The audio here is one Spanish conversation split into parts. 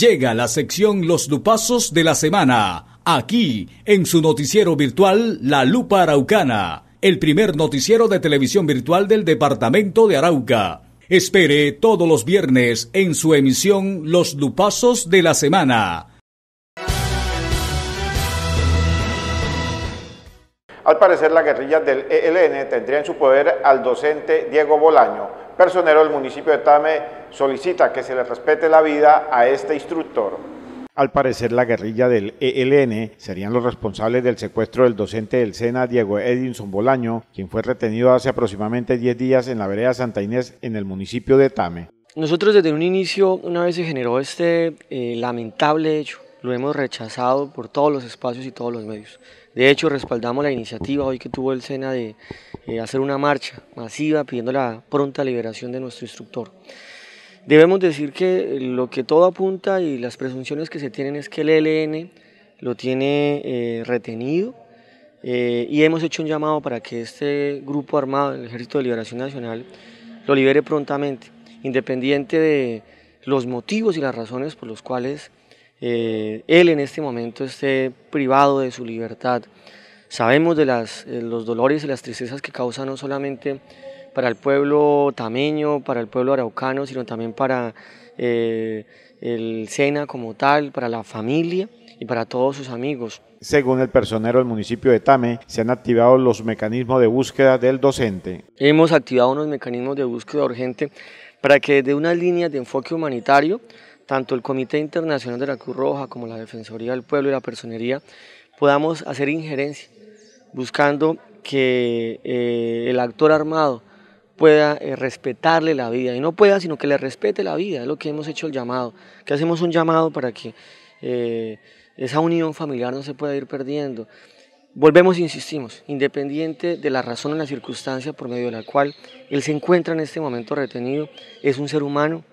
llega la sección Los Lupazos de la Semana, aquí en su noticiero virtual La Lupa Araucana, el primer noticiero de televisión virtual del departamento de Arauca. Espere todos los viernes en su emisión Los Lupazos de la Semana. Al parecer, la guerrilla del ELN tendría en su poder al docente Diego Bolaño personero del municipio de Tame solicita que se le respete la vida a este instructor. Al parecer, la guerrilla del ELN serían los responsables del secuestro del docente del SENA, Diego Edinson Bolaño, quien fue retenido hace aproximadamente 10 días en la vereda Santa Inés, en el municipio de Tame. Nosotros desde un inicio, una vez se generó este eh, lamentable hecho, lo hemos rechazado por todos los espacios y todos los medios. De hecho, respaldamos la iniciativa hoy que tuvo el SENA de eh, hacer una marcha masiva pidiendo la pronta liberación de nuestro instructor. Debemos decir que lo que todo apunta y las presunciones que se tienen es que el ELN lo tiene eh, retenido eh, y hemos hecho un llamado para que este grupo armado, el Ejército de Liberación Nacional, lo libere prontamente, independiente de los motivos y las razones por los cuales eh, él en este momento esté privado de su libertad. Sabemos de eh, los dolores y las tristezas que causa no solamente para el pueblo tameño, para el pueblo araucano, sino también para eh, el SENA como tal, para la familia y para todos sus amigos. Según el personero del municipio de Tame, se han activado los mecanismos de búsqueda del docente. Hemos activado unos mecanismos de búsqueda urgente para que desde una línea de enfoque humanitario tanto el Comité Internacional de la Cruz Roja como la Defensoría del Pueblo y la Personería podamos hacer injerencia, buscando que eh, el actor armado pueda eh, respetarle la vida, y no pueda, sino que le respete la vida, es lo que hemos hecho el llamado, que hacemos un llamado para que eh, esa unión familiar no se pueda ir perdiendo. Volvemos e insistimos, independiente de la razón o la circunstancia por medio de la cual él se encuentra en este momento retenido, es un ser humano,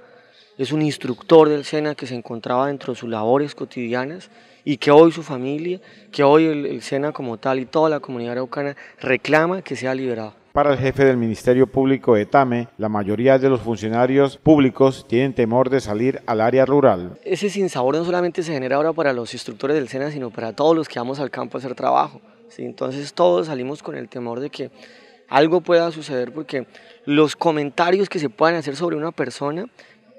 es un instructor del SENA que se encontraba dentro de sus labores cotidianas y que hoy su familia, que hoy el, SENA como tal y toda la comunidad araucana reclama que sea liberado. Para el jefe del Ministerio Público de Tame, la mayoría de los funcionarios públicos tienen temor de salir al área rural. Ese sinsabor no solamente se genera ahora para los instructores del SENA, sino para todos los que vamos al campo a hacer trabajo. Entonces todos salimos con el temor de que algo pueda suceder porque los comentarios que se puedan hacer sobre una persona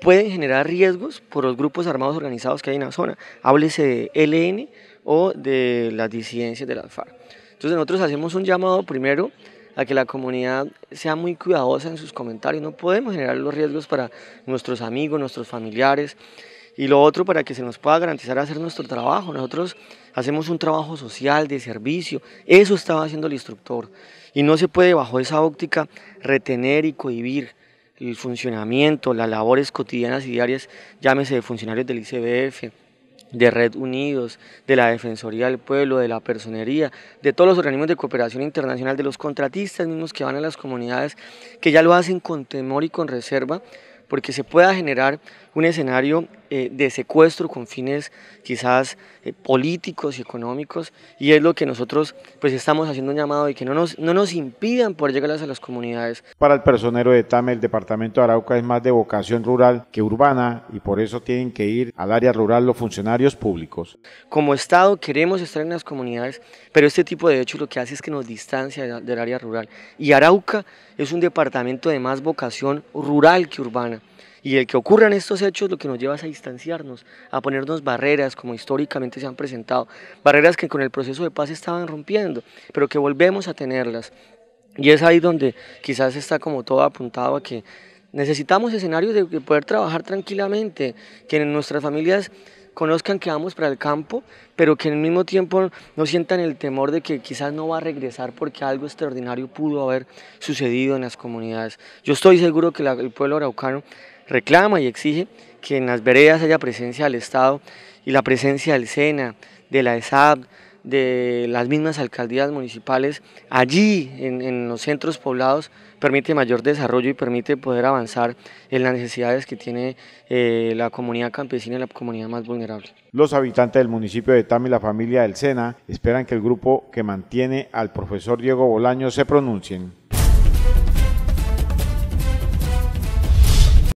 pueden generar riesgos por los grupos armados organizados que hay en la zona. Háblese de LN o de las disidencias de las FARC. Entonces nosotros hacemos un llamado primero a que la comunidad sea muy cuidadosa en sus comentarios. No podemos generar los riesgos para nuestros amigos, nuestros familiares. Y lo otro, para que se nos pueda garantizar hacer nuestro trabajo. Nosotros hacemos un trabajo social, de servicio. Eso estaba haciendo el instructor. Y no se puede bajo esa óptica retener y cohibir el funcionamiento, las labores cotidianas y diarias, llámese de funcionarios del ICBF, de Red Unidos, de la Defensoría del Pueblo, de la Personería, de todos los organismos de cooperación internacional, de los contratistas mismos que van a las comunidades, que ya lo hacen con temor y con reserva, porque se pueda generar un escenario eh, de secuestro con fines quizás eh, políticos y económicos y es lo que nosotros pues estamos haciendo un llamado y que no nos, no nos impidan poder llegar a las comunidades. Para el personero de Tame, el departamento de Arauca es más de vocación rural que urbana y por eso tienen que ir al área rural los funcionarios públicos. Como Estado queremos estar en las comunidades, pero este tipo de hecho lo que hace es que nos distancia del área rural y Arauca es un departamento de más vocación rural que urbana. Y el que ocurran estos hechos lo que nos lleva a distanciarnos, a ponernos barreras como históricamente se han presentado, barreras que con el proceso de paz estaban rompiendo, pero que volvemos a tenerlas. Y es ahí donde quizás está como todo apuntado a que necesitamos escenarios de poder trabajar tranquilamente, que en nuestras familias conozcan que vamos para el campo, pero que en el mismo tiempo no sientan el temor de que quizás no va a regresar porque algo extraordinario pudo haber sucedido en las comunidades. Yo estoy seguro que el pueblo araucano reclama y exige que en las veredas haya presencia del Estado y la presencia del SENA, de la ESAB, de las mismas alcaldías municipales allí en, los centros poblados permite mayor desarrollo y permite poder avanzar en las necesidades que tiene eh, la comunidad campesina y la comunidad más vulnerable. Los habitantes del municipio de y la familia del Sena, esperan que el grupo que mantiene al profesor Diego Bolaño se pronuncien.